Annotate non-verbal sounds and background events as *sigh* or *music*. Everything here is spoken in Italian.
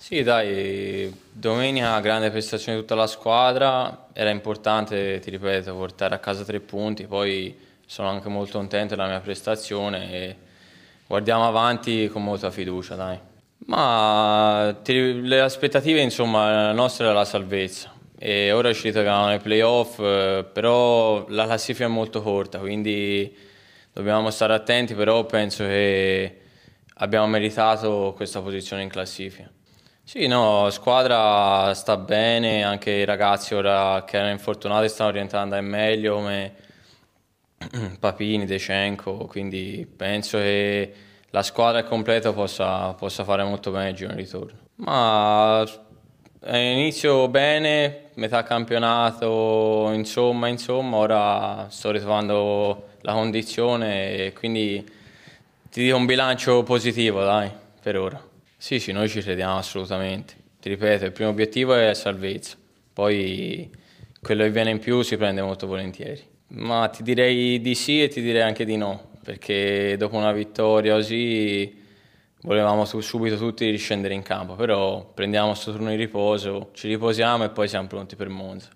Sì, dai, domenica grande prestazione di tutta la squadra, era importante, ti ripeto, portare a casa tre punti, poi sono anche molto contento della mia prestazione e guardiamo avanti con molta fiducia, dai. Ma ti, le aspettative, insomma, la nostra era la salvezza e ora ci ritroviamo nei playoff, eh, però la classifica è molto corta, quindi dobbiamo stare attenti, però penso che abbiamo meritato questa posizione in classifica. Sì, no, squadra sta bene, anche i ragazzi ora che erano infortunati stanno rientrando in meglio come *clears throat* Papini, Decenco, quindi penso che la squadra al completo possa, possa fare molto meglio il ritorno. Ma inizio bene, metà campionato, insomma, insomma, ora sto ritrovando la condizione e quindi ti dico un bilancio positivo, dai, per ora. Sì, sì, noi ci crediamo assolutamente. Ti ripeto, il primo obiettivo è salvezza, poi quello che viene in più si prende molto volentieri. Ma ti direi di sì e ti direi anche di no, perché dopo una vittoria così volevamo subito tutti riscendere in campo, però prendiamo questo turno di riposo, ci riposiamo e poi siamo pronti per Monza.